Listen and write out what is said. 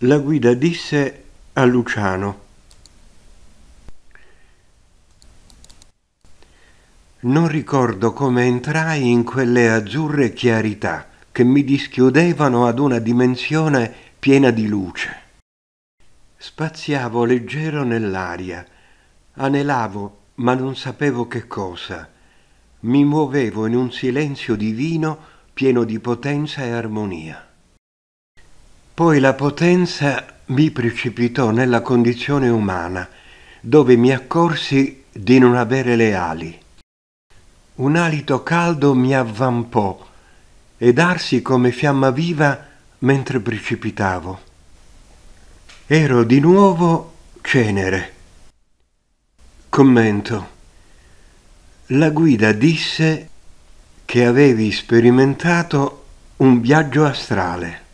la guida disse a Luciano Non ricordo come entrai in quelle azzurre chiarità che mi dischiudevano ad una dimensione piena di luce. Spaziavo leggero nell'aria, anelavo ma non sapevo che cosa. Mi muovevo in un silenzio divino pieno di potenza e armonia. Poi la potenza mi precipitò nella condizione umana, dove mi accorsi di non avere le ali. Un alito caldo mi avvampò ed arsi come fiamma viva mentre precipitavo. Ero di nuovo cenere. Commento. La guida disse che avevi sperimentato un viaggio astrale.